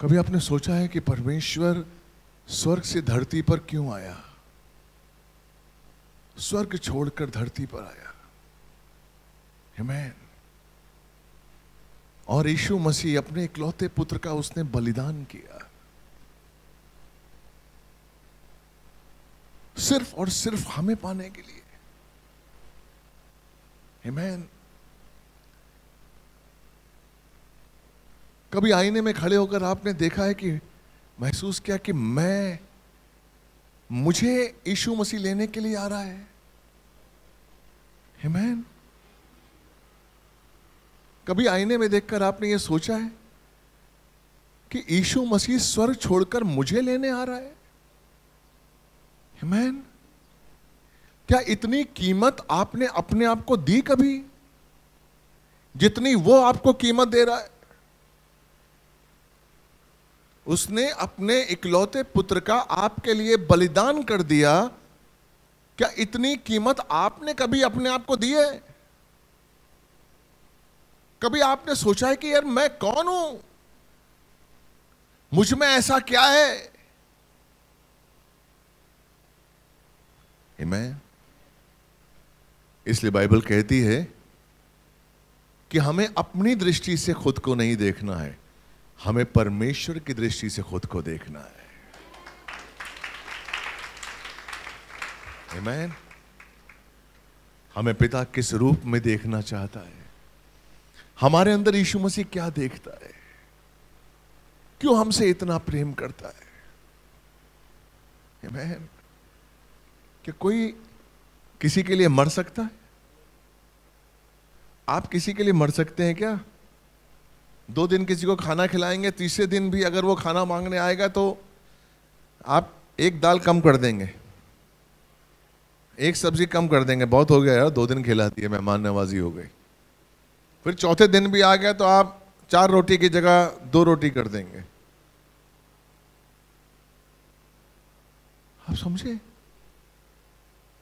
कभी आपने सोचा है कि परमेश्वर स्वर्ग से धरती पर क्यों आया स्वर्ग छोड़कर धरती पर आया हिमैन और यीशु मसीह अपने इकलौते पुत्र का उसने बलिदान किया सिर्फ और सिर्फ हमें पाने के लिए हिमैन कभी आईने में खड़े होकर आपने देखा है कि महसूस किया कि मैं मुझे यीशु मसीह लेने के लिए आ रहा है हिमैन कभी आईने में देखकर आपने ये सोचा है कि यीशु मसीह स्वर छोड़कर मुझे लेने आ रहा है हिमैन क्या इतनी कीमत आपने अपने आप को दी कभी जितनी वो आपको कीमत दे रहा है उसने अपने इकलौते पुत्र का आपके लिए बलिदान कर दिया क्या इतनी कीमत आपने कभी अपने आप को दी है कभी आपने सोचा है कि यार मैं कौन हूं मुझ में ऐसा क्या है मैं इसलिए बाइबल कहती है कि हमें अपनी दृष्टि से खुद को नहीं देखना है हमें परमेश्वर की दृष्टि से खुद को देखना है Amen? हमें पिता किस रूप में देखना चाहता है हमारे अंदर यीशु मसीह क्या देखता है क्यों हमसे इतना प्रेम करता है Amen? कि कोई किसी के लिए मर सकता है आप किसी के लिए मर सकते हैं क्या दो दिन किसी को खाना खिलाएंगे तीसरे दिन भी अगर वो खाना मांगने आएगा तो आप एक दाल कम कर देंगे एक सब्जी कम कर देंगे बहुत हो गया यार दो दिन खिला दिए मेहमान नवाजी हो गई फिर चौथे दिन भी आ गया तो आप चार रोटी की जगह दो रोटी कर देंगे आप समझे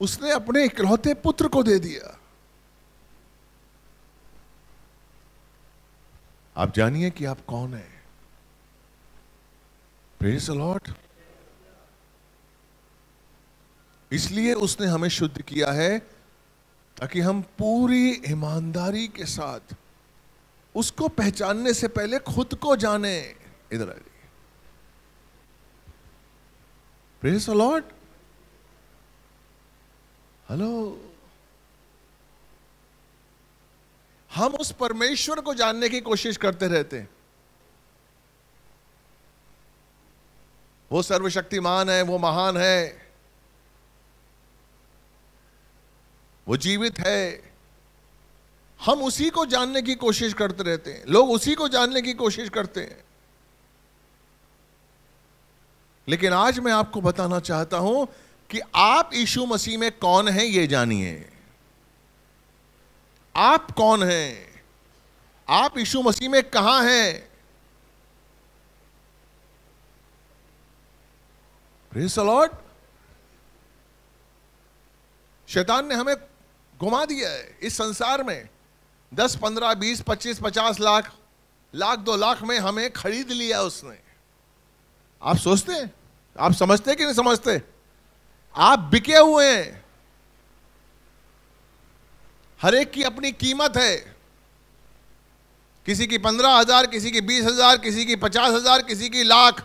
उसने अपने इकलौते पुत्र को दे दिया आप जानिए कि आप कौन है प्रेस लॉर्ड इसलिए उसने हमें शुद्ध किया है ताकि हम पूरी ईमानदारी के साथ उसको पहचानने से पहले खुद को जाने इधर आ जाइए प्रेस अलॉट हेलो हम उस परमेश्वर को जानने की कोशिश करते रहते हैं वो सर्वशक्तिमान है वो महान है वो जीवित है हम उसी को जानने की कोशिश करते रहते हैं लोग उसी को जानने की कोशिश करते हैं लेकिन आज मैं आपको बताना चाहता हूं कि आप यीशु मसीह में कौन है ये जानिए आप कौन हैं आप यीशु मसीह में कहां हैं लॉर्ड शैतान ने हमें घुमा दिया है इस संसार में दस पंद्रह बीस पच्चीस पचास लाख लाख दो लाख में हमें खरीद लिया उसने आप सोचते हैं आप समझते कि नहीं समझते आप बिके हुए हैं हर एक की अपनी कीमत है किसी की पंद्रह हजार किसी की बीस हजार किसी की पचास हजार किसी की लाख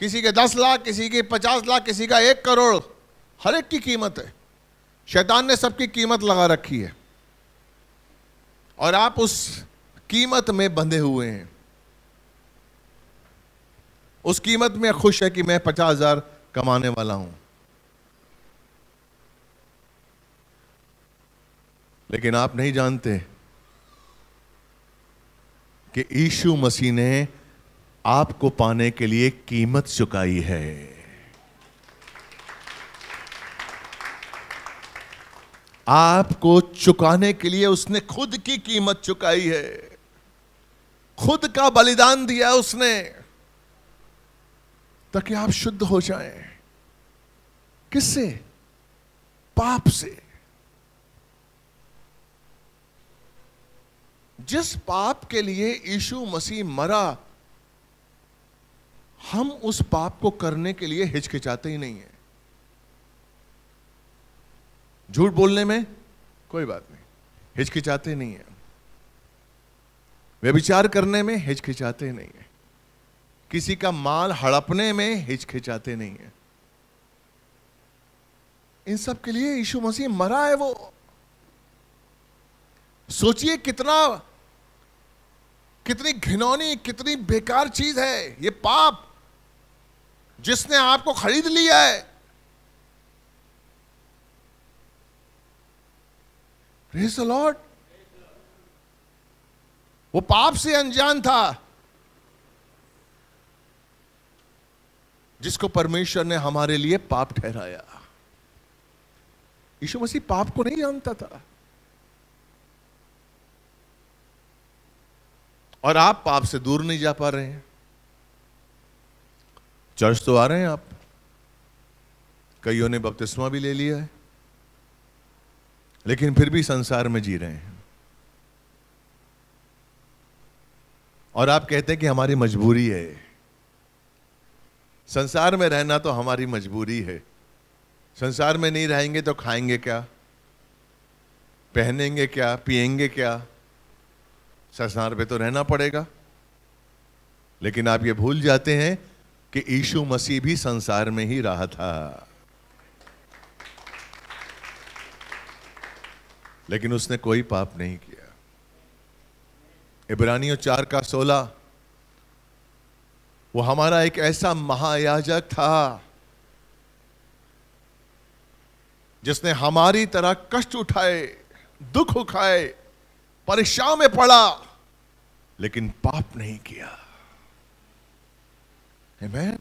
किसी के दस लाख किसी के पचास लाख किसी का एक करोड़ हर एक की कीमत है शैतान ने सबकी कीमत लगा रखी है और आप उस कीमत में बंधे हुए हैं उस कीमत में खुश है कि मैं पचास हजार कमाने वाला हूं लेकिन आप नहीं जानते कि ईशु मसीह ने आपको पाने के लिए कीमत चुकाई है आपको चुकाने के लिए उसने खुद की कीमत चुकाई है खुद का बलिदान दिया उसने ताकि आप शुद्ध हो जाएं किससे पाप से जिस पाप के लिए यीशु मसीह मरा हम उस पाप को करने के लिए हिचकिचाते ही नहीं है झूठ बोलने में कोई बात नहीं हिचकिचाते नहीं है व्यभिचार करने में हिचकिचाते नहीं है किसी का माल हड़पने में हिचकिचाते नहीं है इन सब के लिए यीशु मसीह मरा है वो सोचिए कितना कितनी घिनौनी कितनी बेकार चीज है ये पाप जिसने आपको खरीद लिया है प्रेज लॉर्ड वो पाप से अनजान था जिसको परमेश्वर ने हमारे लिए पाप ठहराया यीशु मसीह पाप को नहीं जानता था और आप पाप से दूर नहीं जा पा रहे हैं चर्च तो आ रहे हैं आप कईयों ने बपतिस्मा भी ले लिया है लेकिन फिर भी संसार में जी रहे हैं और आप कहते हैं कि हमारी मजबूरी है संसार में रहना तो हमारी मजबूरी है संसार में नहीं रहेंगे तो खाएंगे क्या पहनेंगे क्या पिएंगे क्या संसार पे तो रहना पड़ेगा लेकिन आप ये भूल जाते हैं कि यीशु मसीह भी संसार में ही रहा था लेकिन उसने कोई पाप नहीं किया इब्रानियों चार का सोलह वो हमारा एक ऐसा महायाजक था जिसने हमारी तरह कष्ट उठाए दुख उठाए परीक्षाओं में पड़ा लेकिन पाप नहीं किया Amen?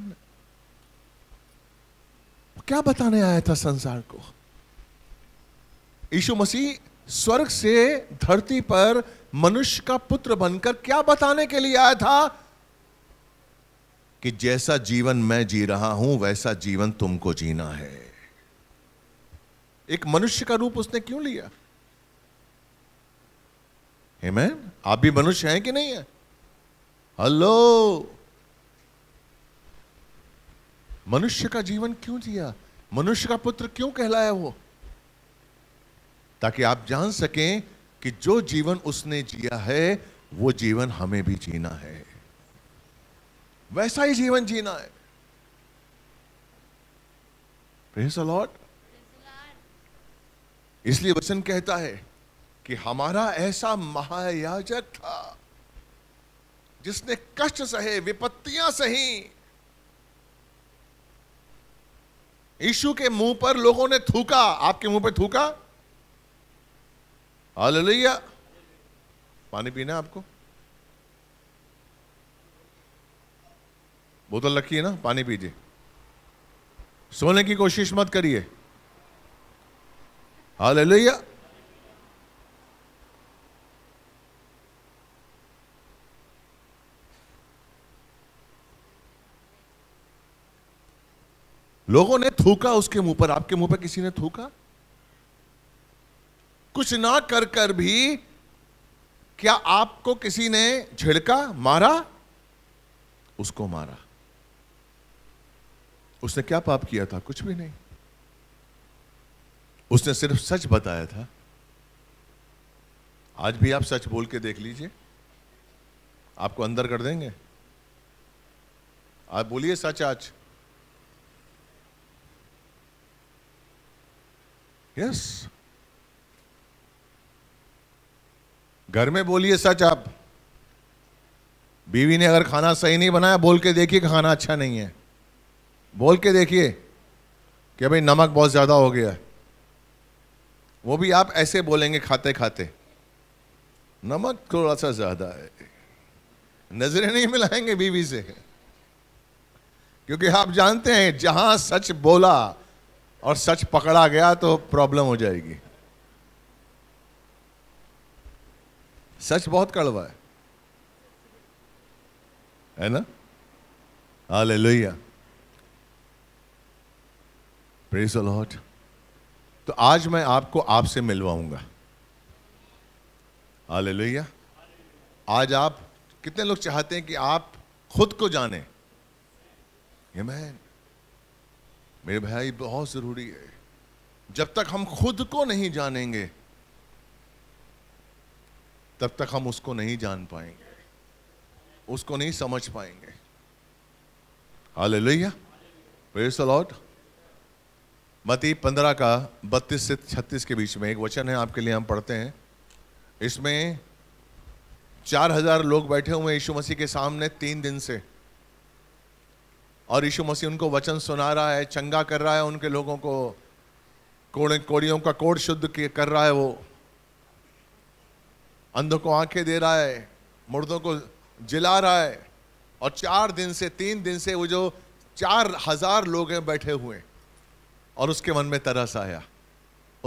क्या बताने आया था संसार को यीशु मसीह स्वर्ग से धरती पर मनुष्य का पुत्र बनकर क्या बताने के लिए आया था कि जैसा जीवन मैं जी रहा हूं वैसा जीवन तुमको जीना है एक मनुष्य का रूप उसने क्यों लिया हेमैन आप भी मनुष्य हैं कि नहीं है हेलो मनुष्य का जीवन क्यों जिया मनुष्य का पुत्र क्यों कहलाया वो ताकि आप जान सकें कि जो जीवन उसने जिया है वो जीवन हमें भी जीना है वैसा ही जीवन जीना है लॉर्ड इसलिए वचन कहता है कि हमारा ऐसा महायाजक था जिसने कष्ट सहे विपत्तियां सही यीशु के मुंह पर लोगों ने थूका आपके मुंह पर थूका हालेलुया पानी पीना आपको बोतल रखी है ना पानी पीजिए सोने की कोशिश मत करिए हालेलुया लोगों ने थूका उसके मुंह पर आपके मुंह पर किसी ने थूका कुछ ना कर कर भी क्या आपको किसी ने छिड़का मारा उसको मारा उसने क्या पाप किया था कुछ भी नहीं उसने सिर्फ सच बताया था आज भी आप सच बोल के देख लीजिए आपको अंदर कर देंगे आप बोलिए सच आज यस घर में बोलिए सच आप बीवी ने अगर खाना सही नहीं बनाया बोल के देखिए खाना अच्छा नहीं है बोल के देखिए कि भाई नमक बहुत ज़्यादा हो गया वो भी आप ऐसे बोलेंगे खाते खाते नमक थोड़ा सा ज़्यादा है नजरें नहीं मिलाएंगे बीवी से क्योंकि आप जानते हैं जहां सच बोला और सच पकड़ा गया तो प्रॉब्लम हो जाएगी सच बहुत कड़वा है है ना हाल लोहिया प्रेस अलॉट तो आज मैं आपको आपसे मिलवाऊंगा हाल लोहिया आज आप कितने लोग चाहते हैं कि आप खुद को जाने ये मैं मेरे भाई बहुत ज़रूरी है जब तक हम खुद को नहीं जानेंगे तब तक हम उसको नहीं जान पाएंगे उसको नहीं समझ पाएंगे हाल लोहिया प्रेस अलॉट मती पंद्रह का बत्तीस से छत्तीस के बीच में एक वचन है आपके लिए हम पढ़ते हैं इसमें चार हजार लोग बैठे हुए यीशु मसीह के सामने तीन दिन से और यीशु मसीह उनको वचन सुना रहा है चंगा कर रहा है उनके लोगों को कोड़े कोड़ियों का कोड़ शुद्ध कर रहा है वो अंधों को आंखें दे रहा है मुर्दों को जिला रहा है और चार दिन से तीन दिन से वो जो चार हजार लोग हैं बैठे हुए और उसके मन में तरस आया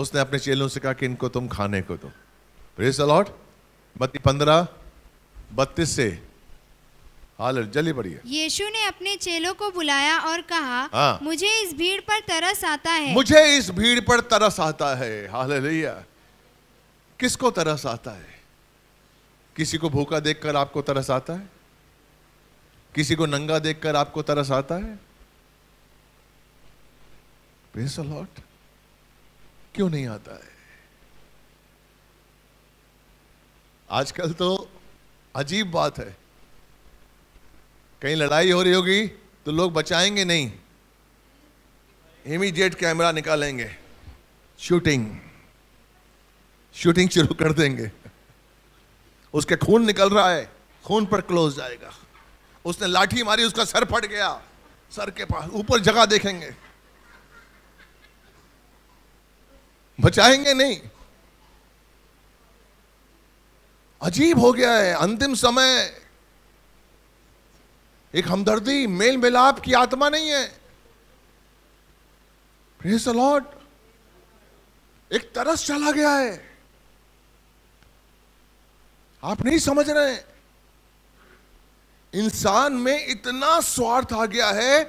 उसने अपने चेलों से कहा कि इनको तुम खाने को दो प्रेस अलॉट बत्ती पंद्रह बत्तीस से हाल जल्दी पढ़िए यीशु ने अपने चेलों को बुलाया और कहा हाँ। मुझे इस भीड़ पर तरस आता है मुझे इस भीड़ पर तरस आता है हाल किसको तरस आता है किसी को भूखा देखकर आपको तरस आता है किसी को नंगा देखकर आपको तरस आता है लॉट क्यों नहीं आता है आजकल तो अजीब बात है कहीं लड़ाई हो रही होगी तो लोग बचाएंगे नहीं इमीडिएट कैमरा निकालेंगे शूटिंग शूटिंग शुरू कर देंगे उसके खून निकल रहा है खून पर क्लोज जाएगा उसने लाठी मारी उसका सर फट गया सर के पास ऊपर जगह देखेंगे बचाएंगे नहीं अजीब हो गया है अंतिम समय एक हमदर्दी मेल मिलाप की आत्मा नहीं है प्रेज लॉर्ड एक तरस चला गया है आप नहीं समझ रहे इंसान में इतना स्वार्थ आ गया है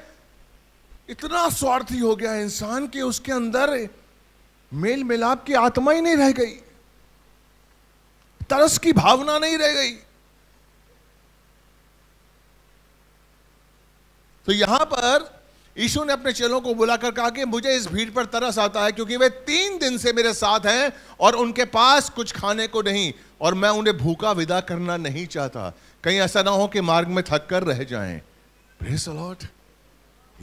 इतना स्वार्थी हो गया है इंसान के उसके अंदर मेल मिलाप की आत्मा ही नहीं रह गई तरस की भावना नहीं रह गई तो यहां पर यीशु ने अपने चेलों को बुलाकर कहा कि मुझे इस भीड़ पर तरस आता है क्योंकि वे तीन दिन से मेरे साथ हैं और उनके पास कुछ खाने को नहीं और मैं उन्हें भूखा विदा करना नहीं चाहता कहीं ऐसा ना हो कि मार्ग में थक कर रह जाएं। प्रेस अलॉट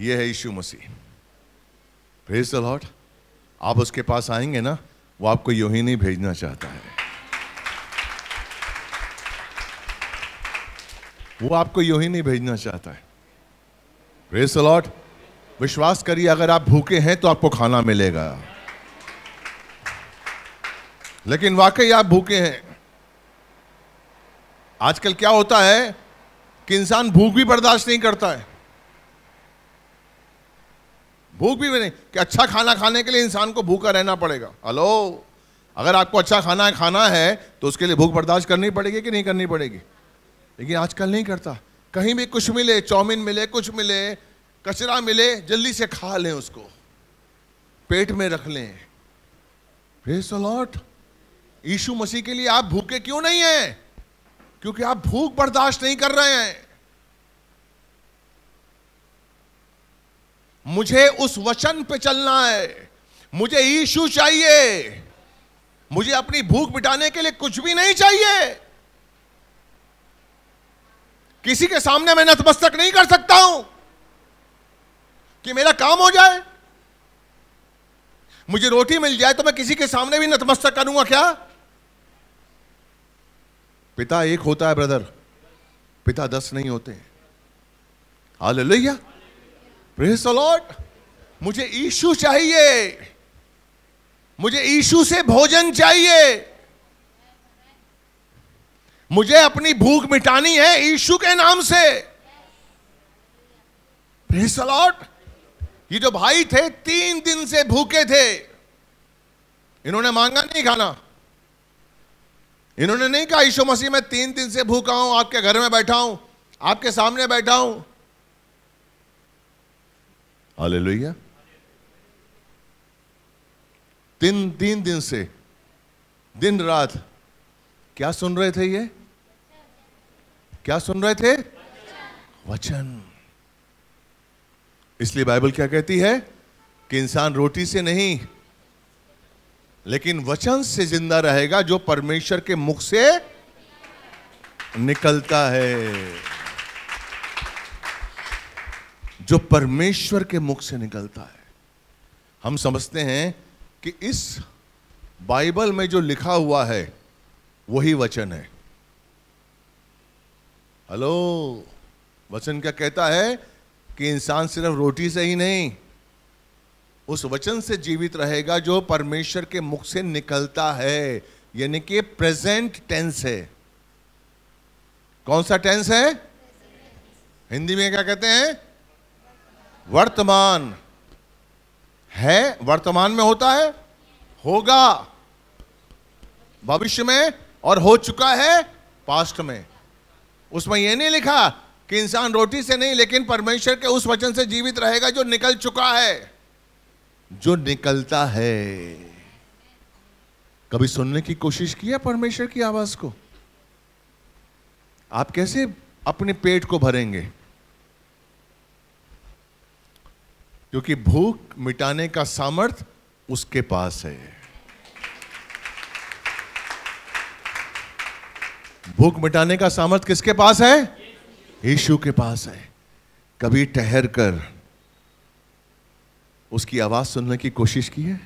ये है यीशु मसीह प्रेस अलॉट आप उसके पास आएंगे ना वो आपको यूं ही नहीं भेजना चाहता है वो आपको यूं ही नहीं भेजना चाहता है प्रेस अलॉट विश्वास करिए अगर आप भूखे हैं तो आपको खाना मिलेगा लेकिन वाकई आप भूखे हैं आजकल क्या होता है कि इंसान भूख भी बर्दाश्त नहीं करता है भूख भी नहीं कि अच्छा खाना खाने के लिए इंसान को भूखा रहना पड़ेगा हेलो अगर आपको अच्छा खाना खाना है तो उसके लिए भूख बर्दाश्त करनी पड़ेगी कि नहीं करनी पड़ेगी लेकिन आजकल नहीं करता कहीं भी कुछ मिले चौमिन मिले कुछ मिले कचरा मिले जल्दी से खा लें उसको पेट में रख लें लॉट यीशु मसीह के लिए आप भूखे क्यों नहीं हैं क्योंकि आप भूख बर्दाश्त नहीं कर रहे हैं मुझे उस वचन पे चलना है मुझे यीशु चाहिए मुझे अपनी भूख मिटाने के लिए कुछ भी नहीं चाहिए किसी के सामने मैं नतमस्तक नहीं कर सकता हूं कि मेरा काम हो जाए मुझे रोटी मिल जाए तो मैं किसी के सामने भी नतमस्तक करूंगा क्या पिता एक होता है ब्रदर पिता दस नहीं होते हाल प्रेस लॉर्ड मुझे ईशु चाहिए मुझे ईशु से भोजन चाहिए मुझे अपनी भूख मिटानी है ईशु के नाम से ये जो भाई थे तीन दिन से भूखे थे इन्होंने मांगा नहीं खाना इन्होंने नहीं कहा ईशो मसीह मैं तीन दिन से भूखा हूं आपके घर में बैठा हूं आपके सामने बैठा हूं लोहिया तीन तीन दिन से दिन रात क्या सुन रहे थे ये क्या सुन रहे थे वचन इसलिए बाइबल क्या कहती है कि इंसान रोटी से नहीं लेकिन वचन से जिंदा रहेगा जो परमेश्वर के मुख से निकलता है जो परमेश्वर के मुख से निकलता है हम समझते हैं कि इस बाइबल में जो लिखा हुआ है वही वचन है हेलो वचन क्या कहता है कि इंसान सिर्फ रोटी से ही नहीं उस वचन से जीवित रहेगा जो परमेश्वर के मुख से निकलता है यानी कि प्रेजेंट टेंस है कौन सा टेंस है हिंदी में क्या कहते हैं वर्तमान है वर्तमान में होता है होगा भविष्य में और हो चुका है पास्ट में उसमें यह नहीं लिखा कि इंसान रोटी से नहीं लेकिन परमेश्वर के उस वचन से जीवित रहेगा जो निकल चुका है जो निकलता है कभी सुनने की कोशिश की है परमेश्वर की आवाज को आप कैसे अपने पेट को भरेंगे क्योंकि भूख मिटाने का सामर्थ उसके पास है भूख मिटाने का सामर्थ किसके पास है यीशु के पास है कभी ठहर कर उसकी आवाज सुनने की कोशिश की है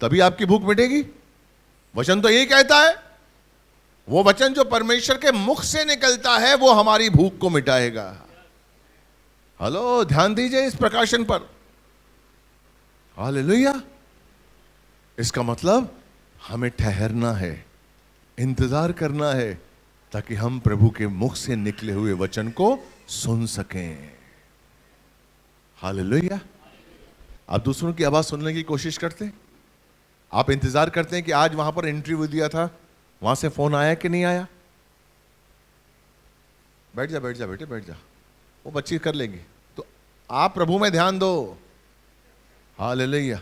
तभी आपकी भूख मिटेगी वचन तो यही कहता है वो वचन जो परमेश्वर के मुख से निकलता है वो हमारी भूख को मिटाएगा हेलो ध्यान दीजिए इस प्रकाशन पर हाल इसका मतलब हमें ठहरना है इंतजार करना है ताकि हम प्रभु के मुख से निकले हुए वचन को सुन सकें हाल आप दूसरों की आवाज सुनने की कोशिश करते हैं आप इंतजार करते हैं कि आज वहां पर इंटरव्यू दिया था वहां से फोन आया कि नहीं आया बैठ जा बैठ जा बेटे बैठ जा वो बच्ची कर लेंगे तो आप प्रभु में ध्यान दो हाल लोहिया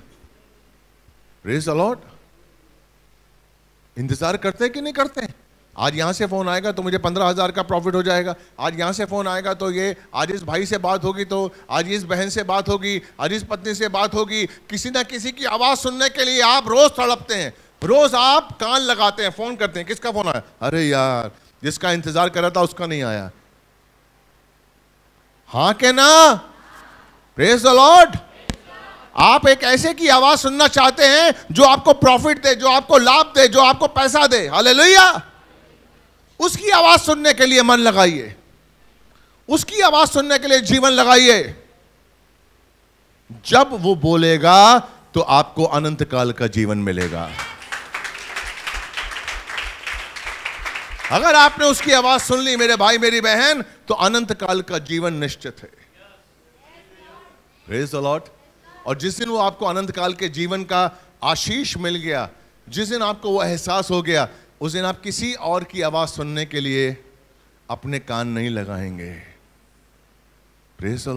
रेस अलॉट इंतज़ार करते हैं कि नहीं करते हैं आज यहाँ से फ़ोन आएगा तो मुझे पंद्रह हज़ार का प्रॉफिट हो जाएगा आज यहाँ से फ़ोन आएगा तो ये आज इस भाई से बात होगी तो आज इस बहन से बात होगी आज इस पत्नी से बात होगी किसी ना किसी की आवाज़ सुनने के लिए आप रोज़ तड़पते हैं रोज़ आप कान लगाते हैं फ़ोन करते हैं किसका फ़ोन आया अरे यार जिसका इंतज़ार करा था उसका नहीं आया हाँ के ना प्रेज द लॉर्ड आप एक ऐसे की आवाज सुनना चाहते हैं जो आपको प्रॉफिट दे जो आपको लाभ दे जो आपको पैसा दे हले उसकी आवाज सुनने के लिए मन लगाइए उसकी आवाज सुनने के लिए जीवन लगाइए जब वो बोलेगा तो आपको अनंत काल का जीवन मिलेगा अगर आपने उसकी आवाज सुन ली मेरे भाई मेरी बहन तो अनंत काल का जीवन निश्चित है प्रेज yes. और जिस दिन वो आपको अनंत काल के जीवन का आशीष मिल गया जिस दिन आपको वो एहसास हो गया उस दिन आप किसी और की आवाज़ सुनने के लिए अपने कान नहीं लगाएंगे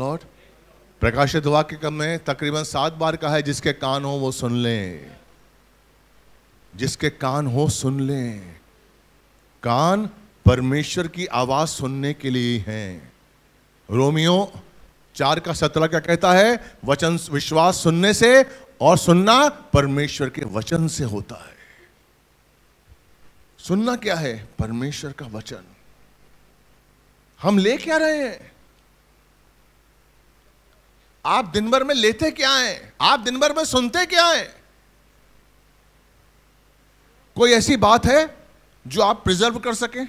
लॉर्ड प्रकाशित वाक्य कम में तकरीबन सात बार कहा है जिसके कान हो वो सुन लें जिसके कान हो सुन लें कान परमेश्वर की आवाज़ सुनने के लिए हैं रोमियो चार का सत्रह क्या कहता है वचन विश्वास सुनने से और सुनना परमेश्वर के वचन से होता है सुनना क्या है परमेश्वर का वचन हम ले क्या रहे हैं आप दिन भर में लेते क्या हैं आप दिन भर में सुनते क्या हैं कोई ऐसी बात है जो आप प्रिजर्व कर सकें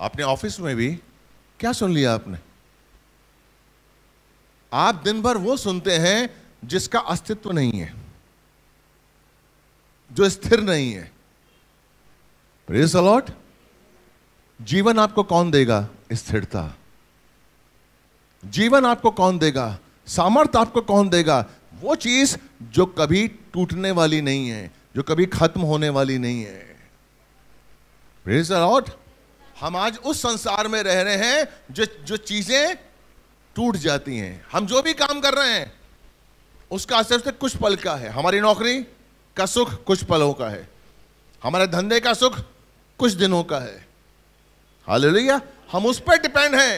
आपने ऑफिस में भी क्या सुन लिया आपने आप दिन भर वो सुनते हैं जिसका अस्तित्व नहीं है जो स्थिर नहीं है प्रेस अलॉट जीवन आपको कौन देगा स्थिरता जीवन आपको कौन देगा सामर्थ्य आपको कौन देगा वो चीज जो कभी टूटने वाली नहीं है जो कभी खत्म होने वाली नहीं है प्रेस अलॉट हम आज उस संसार में रह रहे हैं जो जो चीजें टूट जाती हैं हम जो भी काम कर रहे हैं उसका असर से कुछ पल का है हमारी नौकरी का सुख कुछ पलों का है हमारे धंधे का सुख कुछ दिनों का है हालेलुया हम उस पर डिपेंड हैं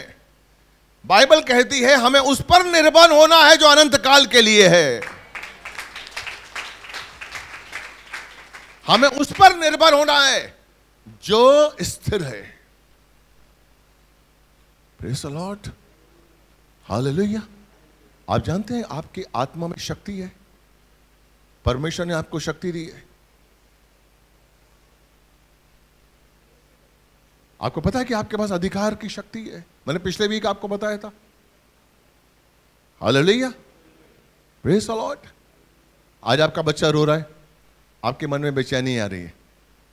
बाइबल कहती है हमें उस पर निर्भर होना है जो अनंत काल के लिए है हमें उस पर निर्भर होना है जो स्थिर है प्रेस लॉर्ड हालेलुया आप जानते हैं आपकी आत्मा में शक्ति है परमेश्वर ने आपको शक्ति दी है आपको पता है कि आपके पास अधिकार की शक्ति है मैंने पिछले वीक आपको बताया था हालेलुया प्रेस अलॉट आज आपका बच्चा रो रहा है आपके मन में बेचैनी आ रही है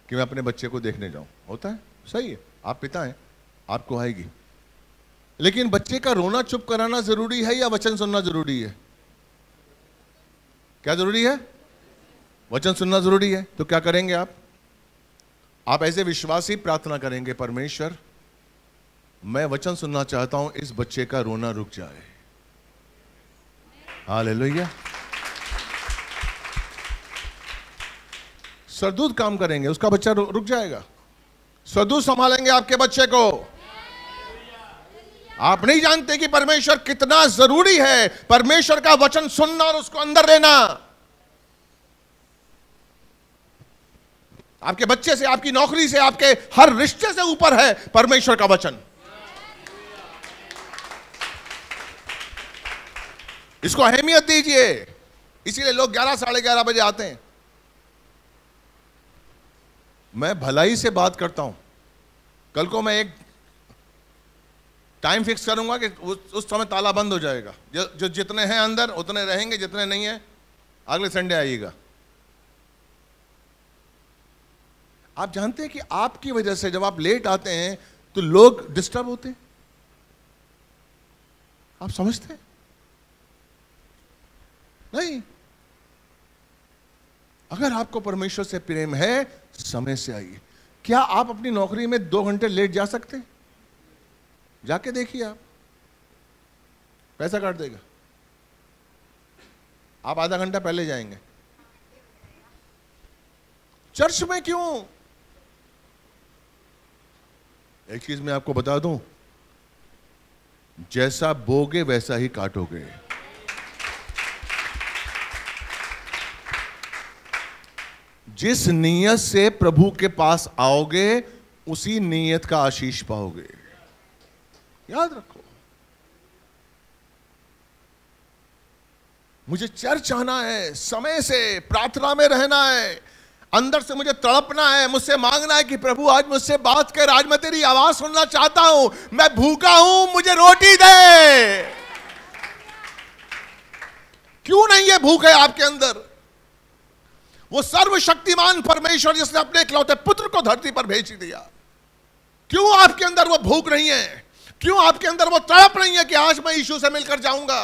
कि मैं अपने बच्चे को देखने जाऊं होता है सही है आप पिता हैं आपको आएगी लेकिन बच्चे का रोना चुप कराना जरूरी है या वचन सुनना जरूरी है क्या जरूरी है वचन सुनना जरूरी है तो क्या करेंगे आप आप ऐसे विश्वासी प्रार्थना करेंगे परमेश्वर मैं वचन सुनना चाहता हूं इस बच्चे का रोना रुक जाए हाल लोहिया सरदूत काम करेंगे उसका बच्चा रुक जाएगा सरदूत संभालेंगे आपके बच्चे को आप नहीं जानते कि परमेश्वर कितना जरूरी है परमेश्वर का वचन सुनना और उसको अंदर लेना आपके बच्चे से आपकी नौकरी से आपके हर रिश्ते से ऊपर है परमेश्वर का वचन इसको अहमियत दीजिए इसीलिए लोग ग्यारह साढ़े ग्यारह बजे आते हैं मैं भलाई से बात करता हूं कल को मैं एक टाइम फिक्स करूंगा कि उस समय ताला बंद हो जाएगा जो जो जितने हैं अंदर उतने रहेंगे जितने नहीं हैं अगले संडे आइएगा आप जानते हैं कि आपकी वजह से जब आप लेट आते हैं तो लोग डिस्टर्ब होते हैं आप समझते हैं नहीं अगर आपको परमेश्वर से प्रेम है समय से आइए क्या आप अपनी नौकरी में दो घंटे लेट जा सकते हैं जाके देखिए आप पैसा काट देगा आप आधा घंटा पहले जाएंगे चर्च में क्यों एक चीज मैं आपको बता दूं जैसा बोगे वैसा ही काटोगे जिस नीयत से प्रभु के पास आओगे उसी नीयत का आशीष पाओगे याद रखो मुझे चर्च आना है समय से प्रार्थना में रहना है अंदर से मुझे तड़पना है मुझसे मांगना है कि प्रभु आज मुझसे बात कर आज मैं तेरी आवाज सुनना चाहता हूं मैं भूखा हूं मुझे रोटी दे क्यों नहीं है भूख है आपके अंदर वो सर्वशक्तिमान परमेश्वर जिसने अपने इकलौते पुत्र को धरती पर भेज दिया क्यों आपके अंदर वो भूख नहीं है क्यों आपके अंदर वो तड़प नहीं है कि आज मैं यीशु से मिलकर जाऊंगा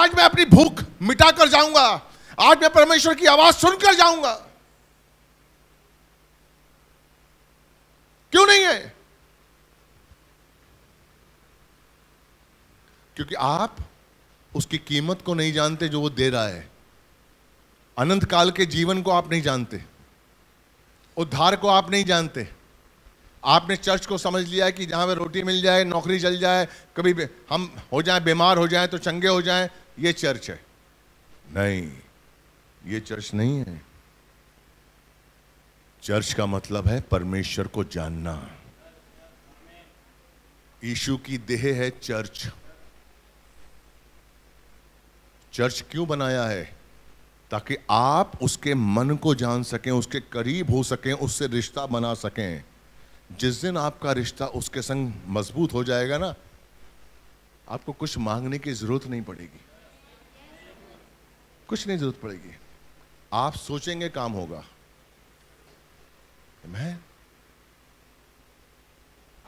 आज मैं अपनी भूख मिटा कर जाऊंगा आज मैं परमेश्वर की आवाज सुनकर जाऊंगा क्यों नहीं है क्योंकि आप उसकी कीमत को नहीं जानते जो वो दे रहा है अनंत काल के जीवन को आप नहीं जानते उद्धार को आप नहीं जानते आपने चर्च को समझ लिया है कि जहाँ पर रोटी मिल जाए नौकरी चल जाए कभी हम हो जाए बीमार हो जाए तो चंगे हो जाए ये चर्च है नहीं ये चर्च नहीं है चर्च का मतलब है परमेश्वर को जानना यीशु की देह है चर्च चर्च क्यों बनाया है ताकि आप उसके मन को जान सकें उसके करीब हो सकें उससे रिश्ता बना सकें जिस दिन आपका रिश्ता उसके संग मजबूत हो जाएगा ना आपको कुछ मांगने की जरूरत नहीं पड़ेगी कुछ नहीं जरूरत पड़ेगी आप सोचेंगे काम होगा मैं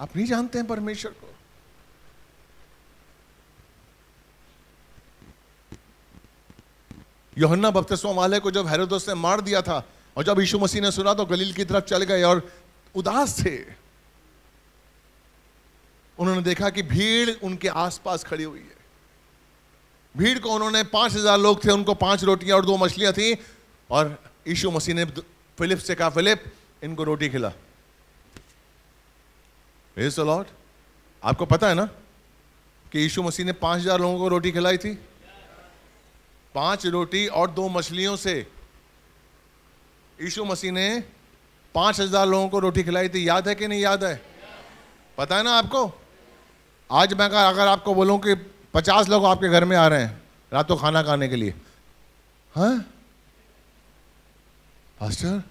आप नहीं जानते हैं परमेश्वर को योहन्ना बपतिस्मा वाले को जब हेरोदोस ने मार दिया था और जब यीशु मसीह ने सुना तो गलील की तरफ चल गए और उदास थे उन्होंने देखा कि भीड़ उनके आसपास खड़ी हुई है भीड़ को उन्होंने पांच हजार लोग थे उनको पांच रोटियां और दो मछलियां थी और यीशु मसीह ने फिलिप से कहा फिलिप इनको रोटी खिला इज लॉर्ड आपको पता है ना कि यीशु मसीह ने पांच हजार लोगों को रोटी खिलाई थी पांच रोटी और दो मछलियों से यीशु मसीह ने पाँच हजार लोगों को रोटी खिलाई थी याद है कि नहीं याद है पता है ना आपको आज मैं कहा अगर आपको बोलूं कि पचास लोग आपके घर में आ रहे हैं रातों खाना खाने के लिए हाँ पास्टर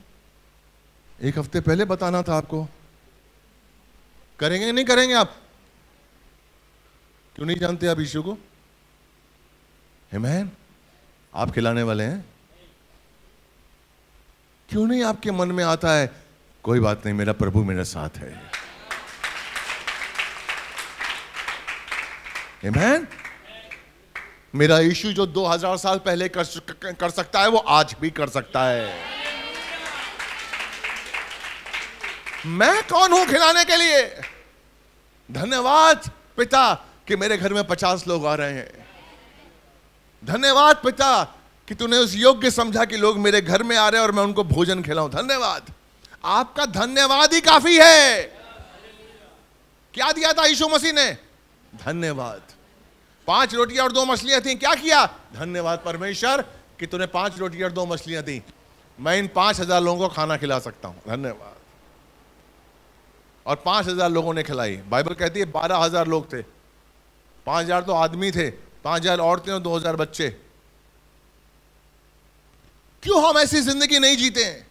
एक हफ्ते पहले बताना था आपको करेंगे नहीं करेंगे आप क्यों नहीं जानते आप ईशु को हिमैन आप खिलाने वाले हैं क्यों नहीं आपके मन में आता है कोई बात नहीं मेरा प्रभु मेरे साथ है Amen? मेरा यीशु जो 2000 साल पहले कर, कर सकता है वो आज भी कर सकता है मैं कौन हूं खिलाने के लिए धन्यवाद पिता कि मेरे घर में पचास लोग आ रहे हैं धन्यवाद पिता कि तूने उस योग्य समझा कि लोग मेरे घर में आ रहे हैं और मैं उनको भोजन खिलाऊं धन्यवाद आपका धन्यवाद ही काफी है क्या दिया था यीशु मसीह ने धन्यवाद पांच रोटियां और दो मछलियां थी क्या किया धन्यवाद परमेश्वर कि तूने पांच रोटियां और दो मछलियां दी मैं इन पांच हजार लोगों को खाना खिला सकता हूं धन्यवाद और पांच हजार लोगों ने खिलाई बाइबल कहती है बारह हजार लोग थे पांच हजार तो आदमी थे पांच हजार औरतें और दो हजार बच्चे क्यों हम ऐसी जिंदगी नहीं जीते हैं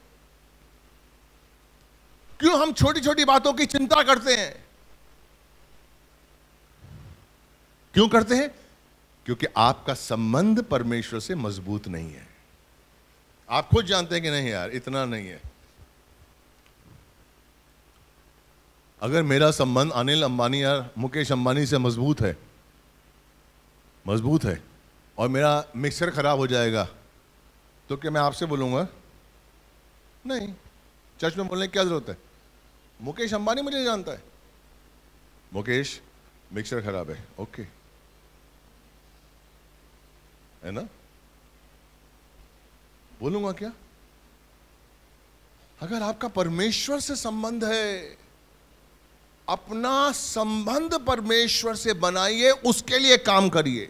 क्यों हम छोटी छोटी बातों की चिंता करते हैं क्यों करते हैं क्योंकि आपका संबंध परमेश्वर से मजबूत नहीं है आप खुद जानते हैं कि नहीं यार इतना नहीं है अगर मेरा संबंध अनिल अंबानी या मुकेश अंबानी से मजबूत है मजबूत है और मेरा मिक्सर खराब हो जाएगा तो क्या मैं आपसे बोलूंगा नहीं चर्च में बोलने की क्या ज़रूरत है मुकेश अंबानी मुझे जानता है मुकेश मिक्सर खराब है ओके है ना बोलूंगा क्या अगर आपका परमेश्वर से संबंध है अपना संबंध परमेश्वर से बनाइए उसके लिए काम करिए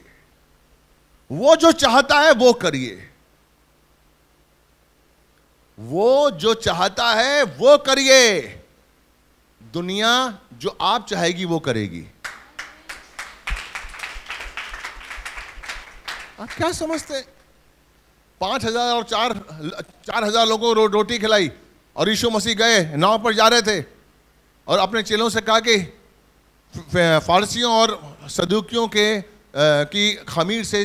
वो जो चाहता है वो करिए वो जो चाहता है वो करिए दुनिया जो आप चाहेगी वो करेगी आप क्या समझते पांच हजार और चार चार हजार लोगों को रो, रोटी खिलाई और यीशु मसीह गए नाव पर जा रहे थे और अपने चेलों से कहा कि फारसियों और सदुकियों के आ, की खमीर से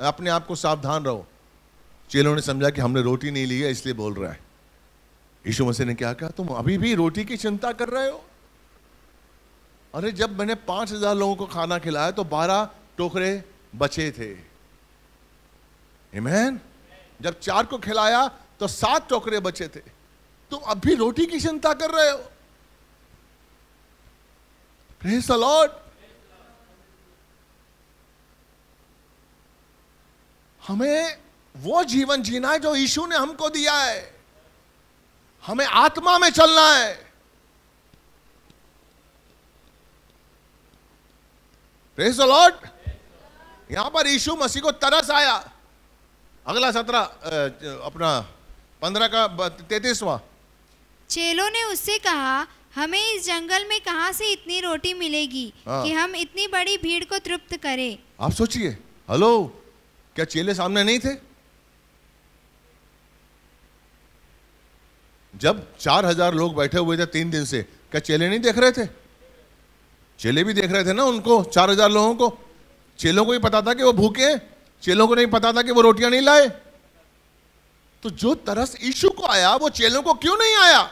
अपने आप को सावधान रहो चेलों ने समझा कि हमने रोटी नहीं ली है इसलिए बोल रहा है यीशु मसीह ने क्या कहा तुम अभी भी रोटी की चिंता कर रहे हो अरे जब मैंने पांच हजार लोगों को खाना खिलाया तो बारह टोकरे बचे थे Amen? जब चार को खिलाया तो सात टोकरे बचे थे तुम अब भी रोटी की चिंता कर रहे हो प्रेस लॉर्ड हमें वो जीवन जीना है जो यीशु ने हमको दिया है हमें आत्मा में चलना है प्रेस लॉर्ड यहां पर यीशु मसीह को तरस आया अगला सत्रह अपना पंद्रह का तैतीसवा चेलो ने उससे कहा हमें इस जंगल में कहा से इतनी रोटी मिलेगी हाँ। कि हम इतनी बड़ी भीड़ को तृप्त करें आप सोचिए हेलो क्या चेले सामने नहीं थे जब चार हजार लोग बैठे हुए थे तीन दिन से क्या चेले नहीं देख रहे थे चेले भी देख रहे थे ना उनको चार हजार लोगों को चेलों को ही पता था कि वो भूखे हैं चेलों को नहीं पता था कि वो रोटियां नहीं लाए तो जो तरस ईशु को आया वो चेलों को क्यों नहीं आया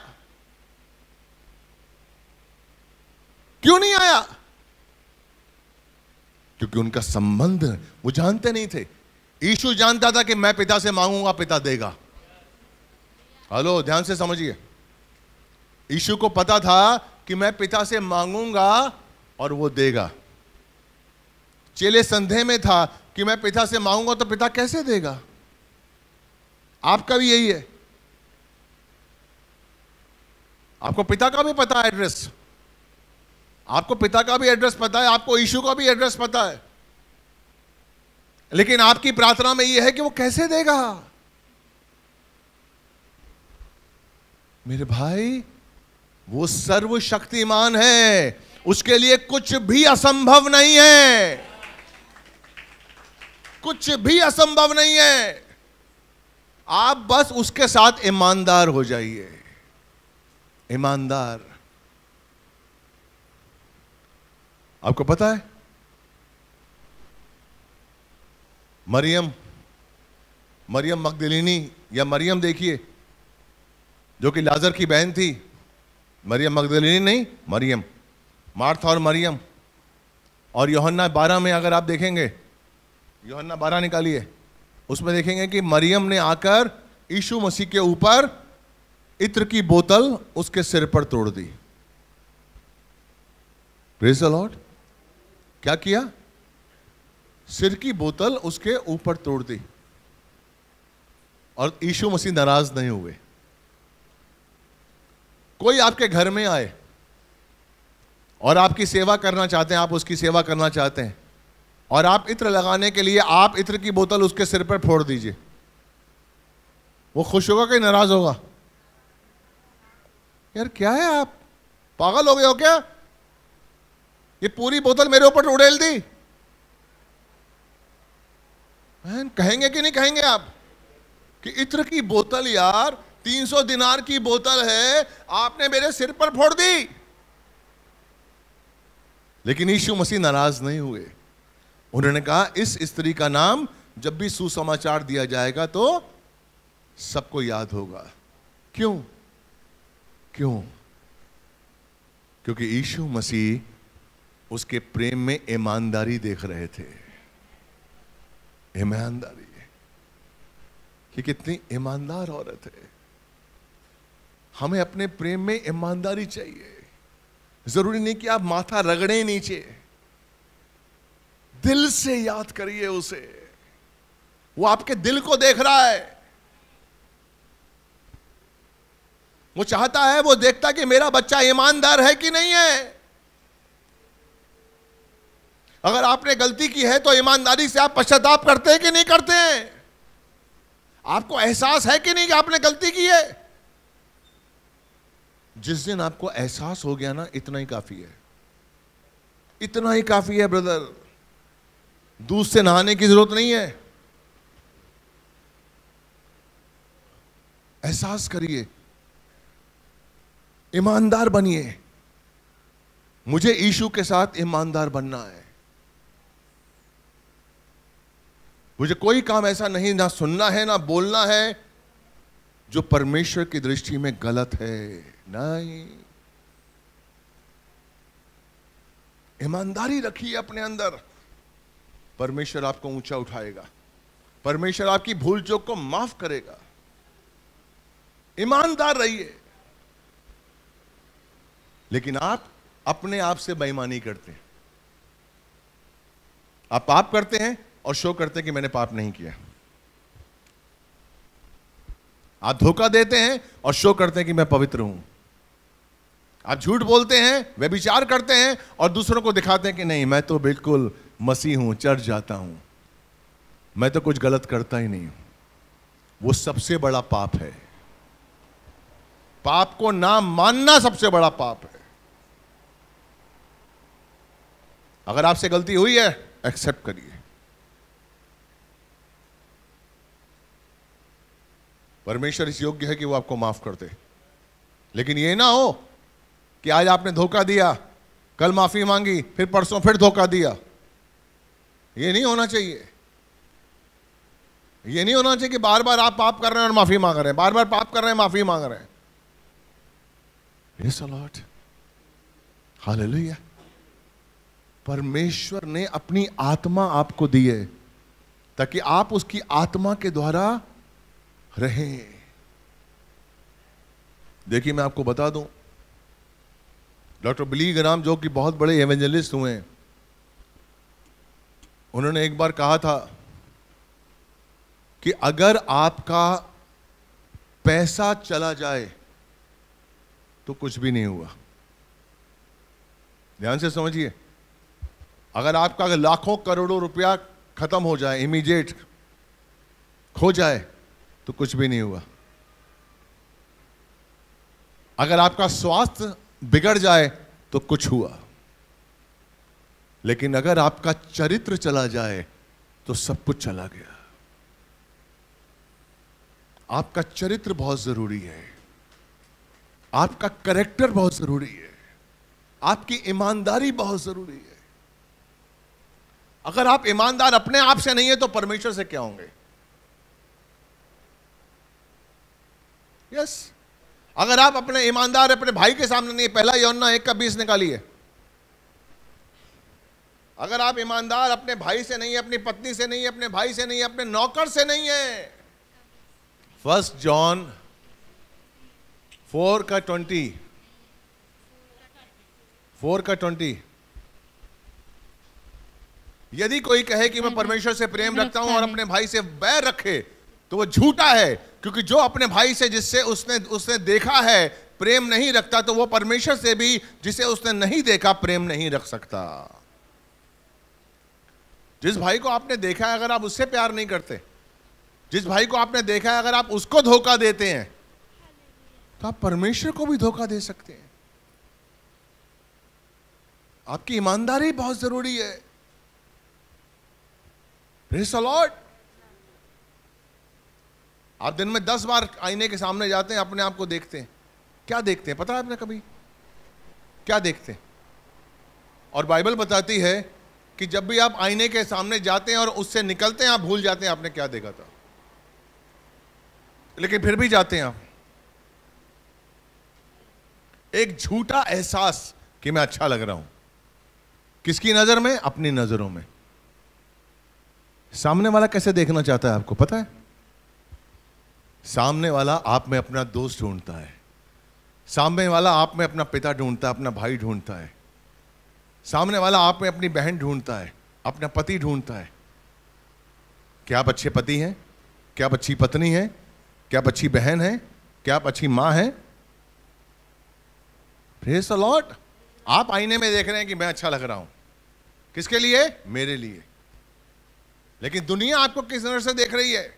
क्यों नहीं आया क्योंकि उनका संबंध वो जानते नहीं थे ईशु जानता था कि मैं पिता से मांगूंगा पिता देगा हेलो ध्यान से समझिए यीशु को पता था कि मैं पिता से मांगूंगा और वो देगा चेले संदेह में था कि मैं पिता से मांगूंगा तो पिता कैसे देगा आपका भी यही है आपको पिता का भी पता है एड्रेस आपको पिता का भी एड्रेस पता है आपको यीशु का भी एड्रेस पता है लेकिन आपकी प्रार्थना में यह है कि वो कैसे देगा मेरे भाई वो सर्वशक्तिमान है उसके लिए कुछ भी असंभव नहीं है कुछ भी असंभव नहीं है आप बस उसके साथ ईमानदार हो जाइए ईमानदार आपको पता है मरियम मरियम मकदलिनी या मरियम देखिए जो कि लाजर की बहन थी मरियम मगदलिनी नहीं मरियम मार्था और मरियम और योहन्ना बारह में अगर आप देखेंगे योहन्ना बारह निकालिए उसमें देखेंगे कि मरियम ने आकर यीशु मसीह के ऊपर इत्र की बोतल उसके सिर पर तोड़ दी प्रेज द लॉर्ड क्या किया सिर की बोतल उसके ऊपर तोड़ दी और यीशु मसीह नाराज नहीं हुए कोई आपके घर में आए और आपकी सेवा करना चाहते हैं आप उसकी सेवा करना चाहते हैं और आप इत्र लगाने के लिए आप इत्र की बोतल उसके सिर पर फोड़ दीजिए वो खुश होगा कि नाराज होगा यार क्या है आप पागल हो गए हो क्या ये पूरी बोतल मेरे ऊपर उड़ेल दी कहेंगे कि नहीं कहेंगे आप कि इत्र की बोतल यार सौ दिनार की बोतल है आपने मेरे सिर पर फोड़ दी लेकिन यीशु मसीह नाराज नहीं हुए उन्होंने कहा इस स्त्री का नाम जब भी सुसमाचार दिया जाएगा तो सबको याद होगा क्यों क्यों क्योंकि यीशु मसीह उसके प्रेम में ईमानदारी देख रहे थे ईमानदारी कि कितनी ईमानदार औरत है हमें अपने प्रेम में ईमानदारी चाहिए जरूरी नहीं कि आप माथा रगड़े नीचे दिल से याद करिए उसे वो आपके दिल को देख रहा है वो चाहता है वो देखता कि मेरा बच्चा ईमानदार है कि नहीं है अगर आपने गलती की है तो ईमानदारी से आप पश्चाताप करते हैं कि नहीं करते हैं आपको एहसास है कि नहीं कि आपने गलती की है जिस दिन आपको एहसास हो गया ना इतना ही काफ़ी है इतना ही काफ़ी है ब्रदर दूध से नहाने की ज़रूरत नहीं है एहसास करिए ईमानदार बनिए मुझे ईशु के साथ ईमानदार बनना है मुझे कोई काम ऐसा नहीं ना सुनना है ना बोलना है जो परमेश्वर की दृष्टि में गलत है नहीं ईमानदारी रखिए अपने अंदर परमेश्वर आपको ऊंचा उठाएगा परमेश्वर आपकी भूल चोक को माफ करेगा ईमानदार रहिए लेकिन आप अपने आप से बेईमानी करते हैं आप पाप करते हैं और शो करते हैं कि मैंने पाप नहीं किया आप धोखा देते हैं और शो करते हैं कि मैं पवित्र हूं आप झूठ बोलते हैं वे विचार करते हैं और दूसरों को दिखाते हैं कि नहीं मैं तो बिल्कुल मसीह हूं चढ़ जाता हूं मैं तो कुछ गलत करता ही नहीं हूं वो सबसे बड़ा पाप है पाप को ना मानना सबसे बड़ा पाप है अगर आपसे गलती हुई है एक्सेप्ट करिए परमेश्वर इस योग्य है कि वो आपको माफ कर दे लेकिन ये ना हो कि आज आपने धोखा दिया कल माफी मांगी फिर परसों फिर धोखा दिया ये नहीं होना चाहिए ये नहीं होना चाहिए कि बार बार आप पाप कर रहे हैं और माफी मांग रहे हैं बार बार पाप कर रहे हैं माफी मांग रहे हैं yes, हालेलुया परमेश्वर ने अपनी आत्मा आपको दी है ताकि आप उसकी आत्मा के द्वारा रहे देखिए मैं आपको बता दूं डॉक्टर बिली ग्राम जो कि बहुत बड़े एवेंजलिस्ट हुए उन्होंने एक बार कहा था कि अगर आपका पैसा चला जाए तो कुछ भी नहीं हुआ ध्यान से समझिए अगर आपका लाखों करोड़ों रुपया खत्म हो जाए इमीडिएट खो जाए तो कुछ भी नहीं हुआ अगर आपका स्वास्थ्य बिगड़ जाए तो कुछ हुआ लेकिन अगर आपका चरित्र चला जाए तो सब कुछ चला गया आपका चरित्र बहुत जरूरी है आपका करेक्टर बहुत जरूरी है आपकी ईमानदारी बहुत जरूरी है अगर आप ईमानदार अपने आप से नहीं है तो परमेश्वर से क्या होंगे यस अगर आप अपने ईमानदार अपने भाई के सामने नहीं पहला यौना एक का बीस निकालिए अगर आप ईमानदार अपने भाई से नहीं अपनी पत्नी से नहीं अपने भाई से नहीं अपने नौकर से नहीं है फर्स्ट जॉन फोर का ट्वेंटी फोर का ट्वेंटी यदि कोई कहे कि मैं हम्म, हम्म। परमेश्वर से प्रेम रखता हूं और अपने भाई से बैर रखे तो वो झूठा है क्योंकि जो अपने भाई से जिससे उसने उसने देखा है प्रेम नहीं रखता तो वो परमेश्वर से भी जिसे उसने नहीं देखा प्रेम नहीं रख सकता जिस भाई को आपने देखा है अगर आप उससे प्यार नहीं करते जिस भाई को आपने देखा है अगर आप उसको धोखा देते हैं तो आप परमेश्वर को भी धोखा दे सकते हैं आपकी ईमानदारी बहुत जरूरी है लॉर्ड आप दिन में दस बार आईने के सामने जाते हैं अपने आप को देखते हैं क्या देखते हैं पता है आपने कभी क्या देखते हैं और बाइबल बताती है कि जब भी आप आईने के सामने जाते हैं और उससे निकलते हैं आप भूल जाते हैं आपने क्या देखा था लेकिन फिर भी जाते हैं आप एक झूठा एहसास कि मैं अच्छा लग रहा हूं किसकी नजर में अपनी नजरों में सामने वाला कैसे देखना चाहता है आपको पता है सामने वाला आप में अपना दोस्त ढूंढता है सामने वाला आप में अपना पिता ढूंढता है अपना भाई ढूंढता है सामने वाला आप में अपनी बहन ढूंढता है अपना पति ढूंढता है क्या आप अच्छे पति हैं क्या आप अच्छी पत्नी हैं क्या आप अच्छी बहन हैं क्या आप अच्छी माँ हैं प्रेस लॉट आप आईने में देख रहे हैं कि मैं अच्छा लग रहा हूं किसके लिए मेरे लिए लेकिन दुनिया आपको किस नजर से देख रही है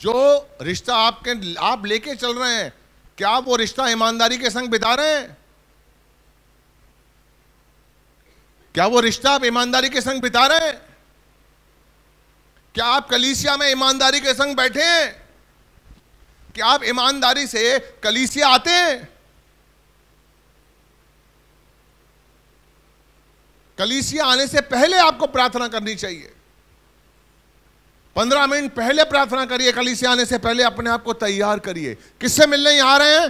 जो रिश्ता आपके आप लेके चल रहे हैं क्या आप वो रिश्ता ईमानदारी के संग बिता रहे हैं क्या वो रिश्ता आप ईमानदारी के संग बिता रहे हैं क्या आप कलीसिया में ईमानदारी के संग बैठे हैं क्या आप ईमानदारी से कलीसिया आते हैं कलीसिया आने से पहले आपको प्रार्थना करनी चाहिए पंद्रह मिनट पहले प्रार्थना करिए कल आने से पहले अपने आप को तैयार करिए किससे मिलने आ रहे हैं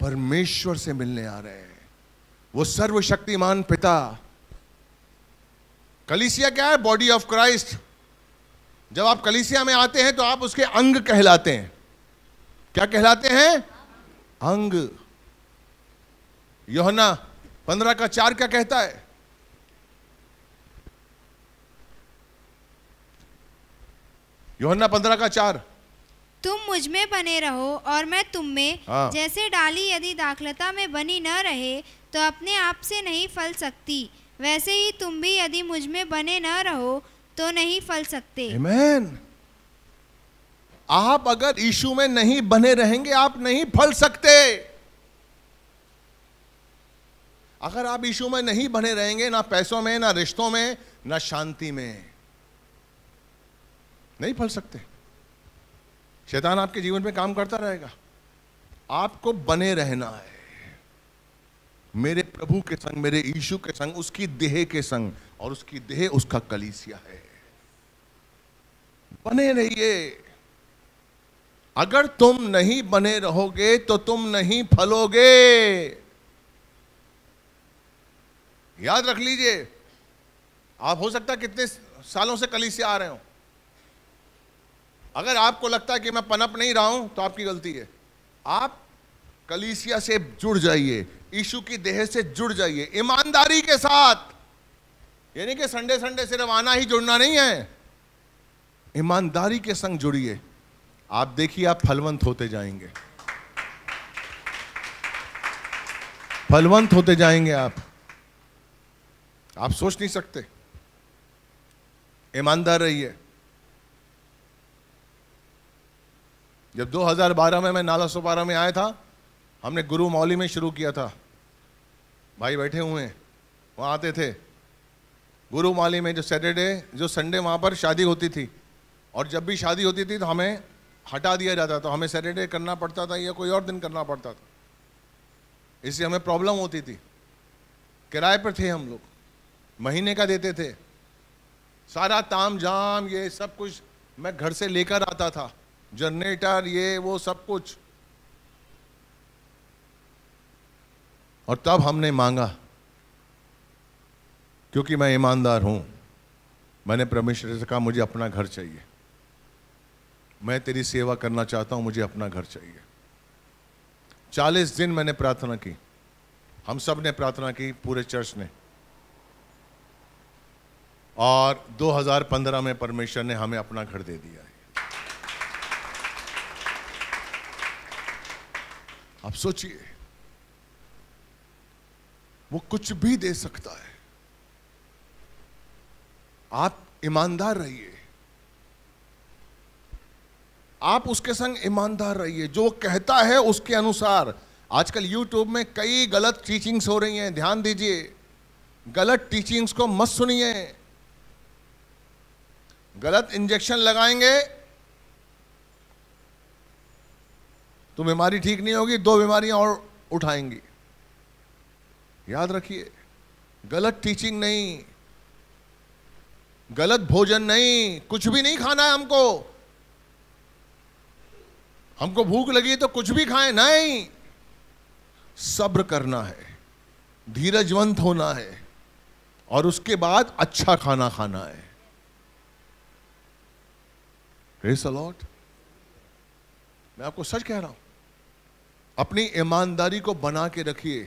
परमेश्वर से मिलने आ रहे हैं वो सर्वशक्तिमान पिता कलिसिया क्या है बॉडी ऑफ क्राइस्ट जब आप कलिसिया में आते हैं तो आप उसके अंग कहलाते हैं क्या कहलाते हैं अंग योहना पंद्रह का चार क्या कहता है योहन्ना पंद्रह का चार तुम मुझ में बने रहो और मैं तुम में हाँ। जैसे डाली यदि दाखलता में बनी न रहे तो अपने आप से नहीं फल सकती वैसे ही तुम भी यदि मुझ में बने न रहो तो नहीं फल सकते Amen. आप अगर ईशु में नहीं बने रहेंगे आप नहीं फल सकते अगर आप ईशु में नहीं बने रहेंगे ना पैसों में ना रिश्तों में ना शांति में नहीं फल सकते शैतान आपके जीवन में काम करता रहेगा आपको बने रहना है मेरे प्रभु के संग मेरे यीशु के संग उसकी देह के संग और उसकी देह उसका कलीसिया है बने रहिए अगर तुम नहीं बने रहोगे तो तुम नहीं फलोगे याद रख लीजिए आप हो सकता कितने सालों से कलीसिया आ रहे हो अगर आपको लगता है कि मैं पनप नहीं रहा हूं तो आपकी गलती है आप कलीसिया से जुड़ जाइए यीशु की देह से जुड़ जाइए ईमानदारी के साथ यानी कि संडे संडे सिर्फ आना ही जुड़ना नहीं है ईमानदारी के संग जुड़िए आप देखिए आप फलवंत होते जाएंगे फलवंत होते जाएंगे आप आप सोच नहीं सकते ईमानदार रहिए जब 2012 में मैं नाला सोपारा में आया था हमने गुरु मौली में शुरू किया था भाई बैठे हुए हैं वहाँ आते थे गुरु मौली में जो सैटरडे जो संडे वहाँ पर शादी होती थी और जब भी शादी होती थी तो हमें हटा दिया जाता था हमें सैटरडे करना पड़ता था या कोई और दिन करना पड़ता था इससे हमें प्रॉब्लम होती थी किराए पर थे हम लोग महीने का देते थे सारा ताम जाम ये सब कुछ मैं घर से लेकर आता था जनरेटर ये वो सब कुछ और तब हमने मांगा क्योंकि मैं ईमानदार हूं मैंने परमेश्वर से कहा मुझे अपना घर चाहिए मैं तेरी सेवा करना चाहता हूं मुझे अपना घर चाहिए चालीस दिन मैंने प्रार्थना की हम सब ने प्रार्थना की पूरे चर्च ने और 2015 में परमेश्वर ने हमें अपना घर दे दिया है आप सोचिए वो कुछ भी दे सकता है आप ईमानदार रहिए आप उसके संग ईमानदार रहिए जो कहता है उसके अनुसार आजकल YouTube में कई गलत टीचिंग्स हो रही हैं ध्यान दीजिए गलत टीचिंग्स को मत सुनिए गलत इंजेक्शन लगाएंगे तो बीमारी ठीक नहीं होगी दो बीमारियां और उठाएंगी याद रखिए गलत टीचिंग नहीं गलत भोजन नहीं कुछ भी नहीं खाना है हमको हमको भूख लगी तो कुछ भी खाएं नहीं सब्र करना है धीरजवंत होना है और उसके बाद अच्छा खाना खाना है अलॉट मैं आपको सच कह रहा हूं अपनी ईमानदारी को बना के रखिए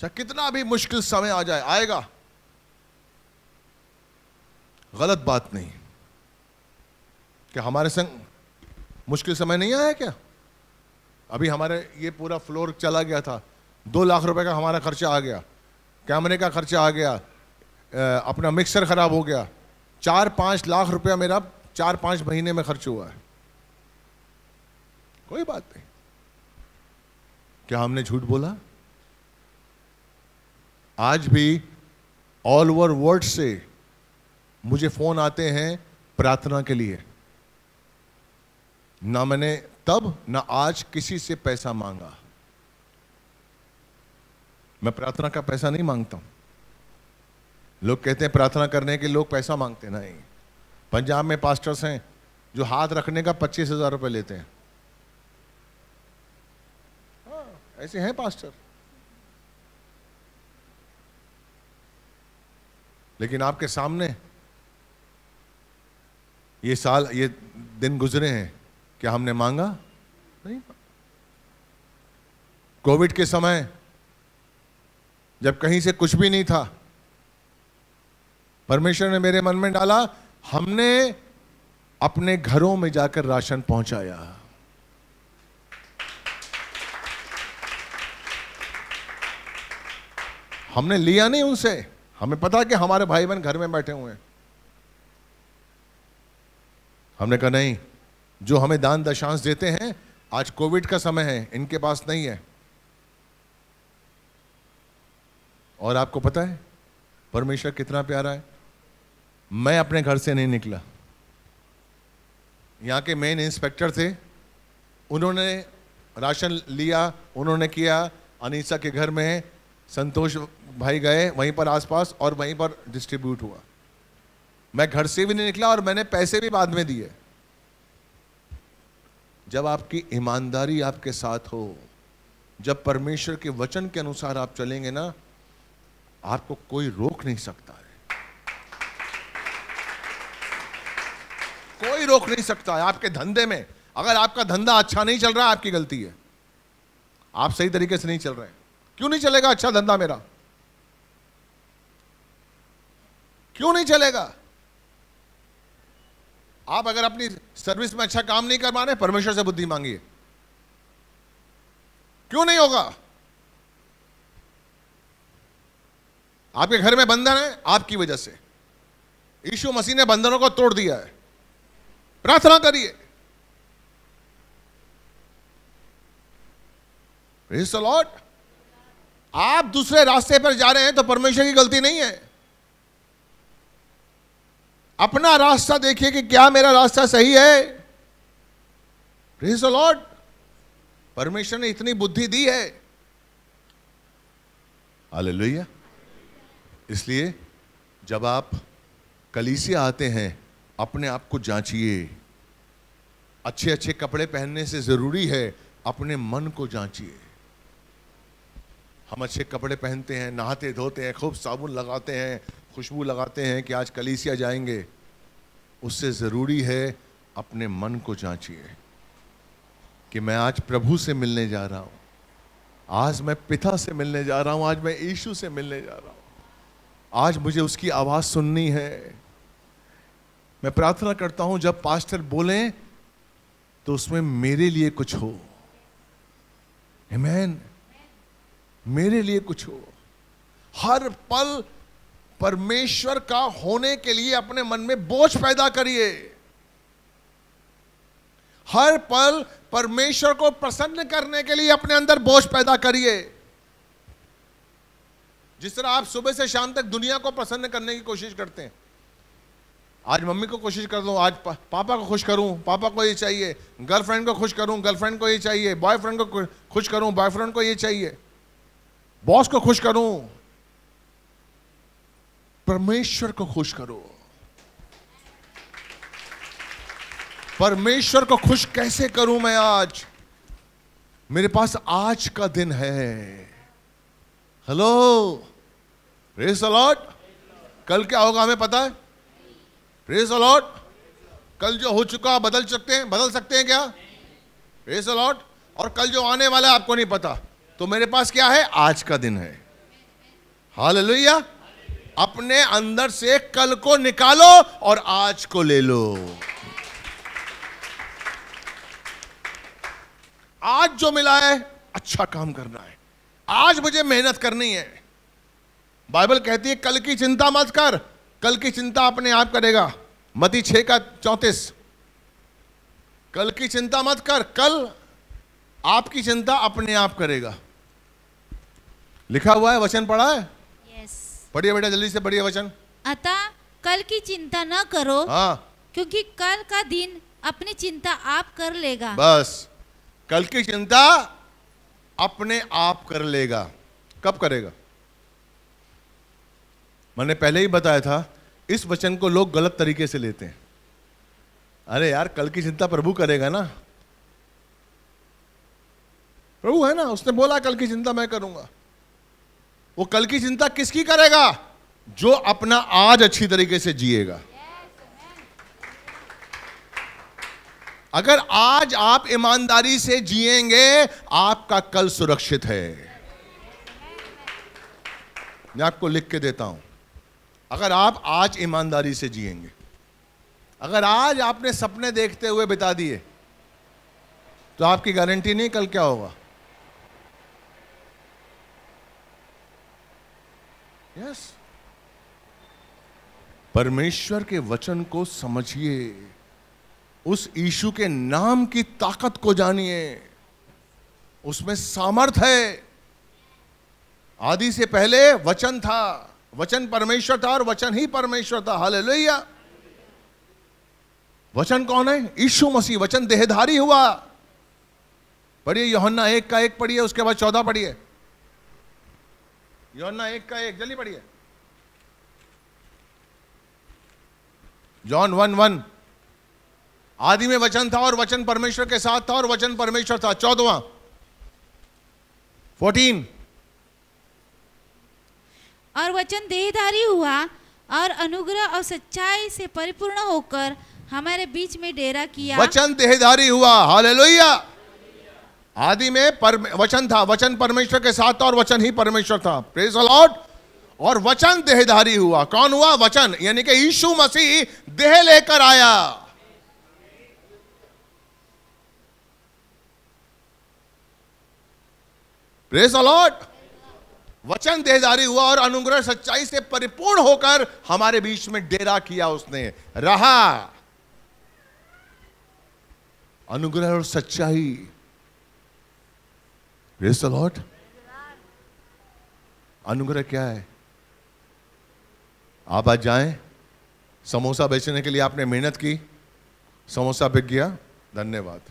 चाहे कितना भी मुश्किल समय आ जाए आएगा गलत बात नहीं क्या हमारे संग मुश्किल समय नहीं आया क्या अभी हमारे ये पूरा फ्लोर चला गया था दो लाख रुपए का हमारा खर्चा आ गया कैमरे का खर्चा आ गया अपना मिक्सर ख़राब हो गया चार पाँच लाख रुपया मेरा चार पाँच महीने में खर्च हुआ है कोई बात नहीं क्या हमने झूठ बोला आज भी ऑल ओवर वर्ल्ड से मुझे फोन आते हैं प्रार्थना के लिए ना मैंने तब ना आज किसी से पैसा मांगा मैं प्रार्थना का पैसा नहीं मांगता हूं लोग कहते हैं प्रार्थना करने के लोग पैसा मांगते नहीं पंजाब में पास्टर्स हैं जो हाथ रखने का पच्चीस हजार रुपये लेते हैं ऐसे हैं पास्टर लेकिन आपके सामने ये साल ये दिन गुजरे हैं क्या हमने मांगा नहीं कोविड के समय जब कहीं से कुछ भी नहीं था परमेश्वर ने मेरे मन में डाला हमने अपने घरों में जाकर राशन पहुंचाया हमने लिया नहीं उनसे हमें पता कि हमारे भाई बहन घर में बैठे हुए हैं हमने कहा नहीं जो हमें दान दशांश देते हैं आज कोविड का समय है इनके पास नहीं है और आपको पता है परमेश्वर कितना प्यारा है मैं अपने घर से नहीं निकला यहाँ के मेन इंस्पेक्टर थे उन्होंने राशन लिया उन्होंने किया अनिशा के घर में संतोष भाई गए वहीं पर आसपास और वहीं पर डिस्ट्रीब्यूट हुआ मैं घर से भी नहीं निकला और मैंने पैसे भी बाद में दिए जब आपकी ईमानदारी आपके साथ हो जब परमेश्वर के वचन के अनुसार आप चलेंगे ना आपको कोई रोक नहीं सकता है कोई रोक नहीं सकता है आपके धंधे में अगर आपका धंधा अच्छा नहीं चल रहा आपकी गलती है आप सही तरीके से नहीं चल रहे क्यों नहीं चलेगा अच्छा धंधा मेरा क्यों नहीं चलेगा आप अगर अपनी सर्विस में अच्छा काम नहीं कर पा रहे परमेश्वर से बुद्धि मांगिए क्यों नहीं होगा आपके घर में बंधन है आपकी वजह से यीशु मसीह ने बंधनों को तोड़ दिया है प्रार्थना करिए लॉर्ड आप दूसरे रास्ते पर जा रहे हैं तो परमेश्वर की गलती नहीं है अपना रास्ता देखिए कि क्या मेरा रास्ता सही है प्रेज द लॉर्ड परमेश्वर ने इतनी बुद्धि दी है हालेलुया इसलिए जब आप कलीसिया आते हैं अपने आप को जांचिए अच्छे अच्छे कपड़े पहनने से ज़रूरी है अपने मन को जांचिए हम अच्छे कपड़े पहनते हैं नहाते धोते हैं खूब साबुन लगाते हैं खुशबू लगाते हैं कि आज कलीसिया जाएंगे उससे ज़रूरी है अपने मन को जांचिए कि मैं आज प्रभु से मिलने जा रहा हूँ आज मैं पिता से मिलने जा रहा हूँ आज मैं यीशु से मिलने जा रहा हूँ आज मुझे उसकी आवाज़ सुननी है मैं प्रार्थना करता हूँ जब पास्टर बोलें तो उसमें मेरे लिए कुछ हो मैन मेरे लिए कुछ हो हर पल परमेश्वर का होने के लिए अपने मन में बोझ पैदा करिए हर पल परमेश्वर को प्रसन्न करने के लिए अपने अंदर बोझ पैदा करिए जिस तरह आप सुबह से शाम तक दुनिया को प्रसन्न करने की कोशिश करते हैं आज मम्मी को कोशिश कर दूं आज पा, पापा को खुश करूं पापा को ये चाहिए गर्लफ्रेंड को खुश करूं गर्लफ्रेंड को ये चाहिए बॉयफ्रेंड को खुश करूं बॉयफ्रेंड को ये चाहिए बॉस को खुश करूं परमेश्वर को खुश करो परमेश्वर को खुश कैसे करूं मैं आज मेरे पास आज का दिन है हेलो रेस अलॉट कल क्या होगा हमें पता है रेस अलॉट कल जो हो चुका बदल सकते हैं बदल सकते हैं क्या रेस अलॉट और कल जो आने वाला है आपको नहीं पता तो मेरे पास क्या है आज का दिन है हाल अपने अंदर से कल को निकालो और आज को ले लो आज जो मिला है अच्छा काम करना है आज मुझे मेहनत करनी है बाइबल कहती है कल की चिंता मत कर कल की चिंता अपने आप करेगा मती छे का चौंतीस कल की चिंता मत कर कल आपकी चिंता अपने आप करेगा लिखा हुआ है वचन पढ़ा है yes. पढ़िए बेटा जल्दी से पढ़िए वचन अतः कल की चिंता न करो हाँ क्योंकि कल का दिन अपनी चिंता आप कर लेगा बस कल की चिंता अपने आप कर लेगा कब करेगा मैंने पहले ही बताया था इस वचन को लोग गलत तरीके से लेते हैं अरे यार कल की चिंता प्रभु करेगा ना प्रभु है ना उसने बोला कल की चिंता मैं करूंगा वो कल की चिंता किसकी करेगा जो अपना आज अच्छी तरीके से जिएगा अगर आज आप ईमानदारी से जिएंगे आपका कल सुरक्षित है मैं आपको लिख के देता हूं अगर आप आज ईमानदारी से जिएंगे अगर आज आपने सपने देखते हुए बिता दिए तो आपकी गारंटी नहीं कल क्या होगा yes. परमेश्वर के वचन को समझिए उस ईशु के नाम की ताकत को जानिए उसमें सामर्थ है आदि से पहले वचन था वचन परमेश्वर था और वचन ही परमेश्वर था हाल वचन कौन है ईशु मसीह वचन देहधारी हुआ पढ़िए योहन्ना एक का एक पढ़िए उसके बाद चौदह पढ़िए योना एक का एक जल्दी पढ़िए जॉन वन वन आदि में वचन था और वचन परमेश्वर के साथ था और वचन परमेश्वर था चौदवा फोर्टीन और वचन देहधारी हुआ और अनुग्रह और सच्चाई से परिपूर्ण होकर हमारे बीच में डेरा किया वचन देहधारी हुआ हालेलुया आदि में पर, वचन था वचन परमेश्वर के साथ था और वचन ही परमेश्वर था प्रेज अलॉट और वचन देहधारी हुआ कौन हुआ वचन यानी कि यीशु मसीह देह लेकर आया प्रेज अलॉट वचन देहदारी हुआ और अनुग्रह सच्चाई से परिपूर्ण होकर हमारे बीच में डेरा किया उसने रहा अनुग्रह और सच्चाई प्रेस द लॉर्ड अनुग्रह क्या है आप आज जाए समोसा बेचने के लिए आपने मेहनत की समोसा बिक गया धन्यवाद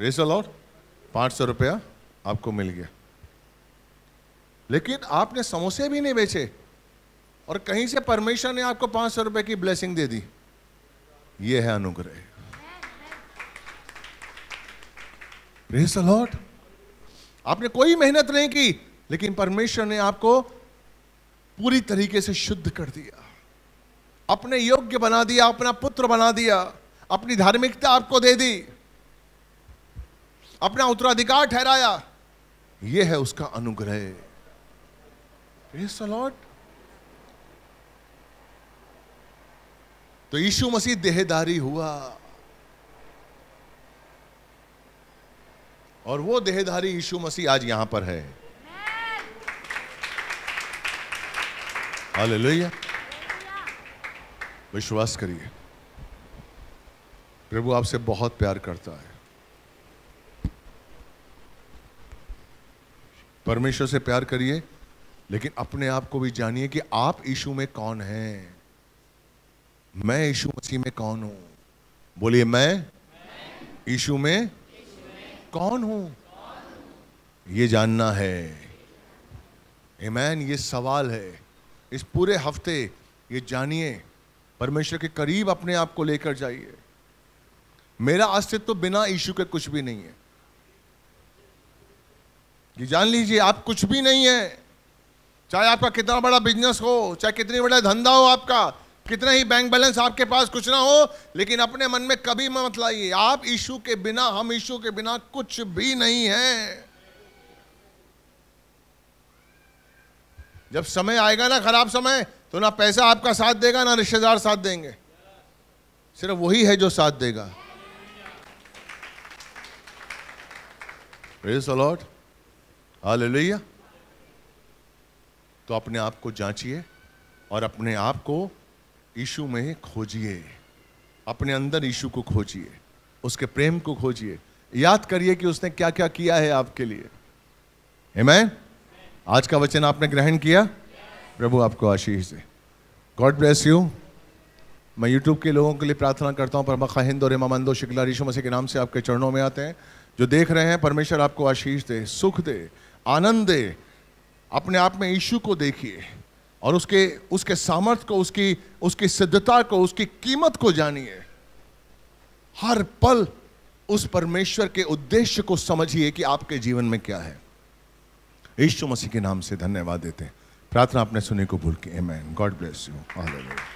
रेस अलॉट पांच सौ रुपया आपको मिल गया लेकिन आपने समोसे भी नहीं बेचे और कहीं से परमेश्वर ने आपको पांच सौ रुपये की ब्लेसिंग दे दी ये है अनुग्रह रेस अलॉट आपने कोई मेहनत नहीं की लेकिन परमेश्वर ने आपको पूरी तरीके से शुद्ध कर दिया अपने योग्य बना दिया अपना पुत्र बना दिया अपनी धार्मिकता आपको दे दी अपना उत्तराधिकार ठहराया यह है उसका अनुग्रह लॉर्ड तो यीशु मसीह देहेदारी हुआ और वो देहधारी यीशु मसीह आज यहां पर है हालेलुया विश्वास करिए प्रभु आपसे बहुत प्यार करता है परमेश्वर से प्यार करिए लेकिन अपने आप को भी जानिए कि आप यीशु में कौन हैं मैं यीशु मसीह में कौन हूं बोलिए मैं यीशु में कौन हूं ये जानना है मैन ये सवाल है इस पूरे हफ्ते ये जानिए परमेश्वर के करीब अपने आप को लेकर जाइए मेरा अस्तित्व तो बिना ईशु के कुछ भी नहीं है ये जान लीजिए आप कुछ भी नहीं है चाहे आपका कितना बड़ा बिजनेस हो चाहे कितनी बड़ा धंधा हो आपका कितना ही बैंक बैलेंस आपके पास कुछ ना हो लेकिन अपने मन में कभी मत लाइए आप इशू के बिना हम इशू के बिना कुछ भी नहीं है जब समय आएगा ना खराब समय तो ना पैसा आपका साथ देगा ना रिश्तेदार साथ देंगे सिर्फ वही है जो साथ देगा अलॉट हालेलुया तो अपने आप को जांचिए और अपने आप को ईशु में खोजिए अपने अंदर ईशु को खोजिए उसके प्रेम को खोजिए याद करिए कि उसने क्या क्या किया है आपके लिए हेमैन आज का वचन आपने ग्रहण किया प्रभु आपको आशीष दे गॉड ब्लेस यू मैं यूट्यूब के लोगों के लिए प्रार्थना करता हूँ परमा हिंद और मंदो शिकला ऋषु मसीह के नाम से आपके चरणों में आते हैं जो देख रहे हैं परमेश्वर आपको आशीष दे सुख दे आनंद दे अपने आप में ईशु को देखिए और उसके उसके सामर्थ्य को उसकी उसकी सिद्धता को उसकी कीमत को जानिए हर पल उस परमेश्वर के उद्देश्य को समझिए कि आपके जीवन में क्या है यीशु मसीह के नाम से धन्यवाद देते हैं प्रार्थना आपने सुने को भूल के मैन गॉड ब्लेस यू हालेलुया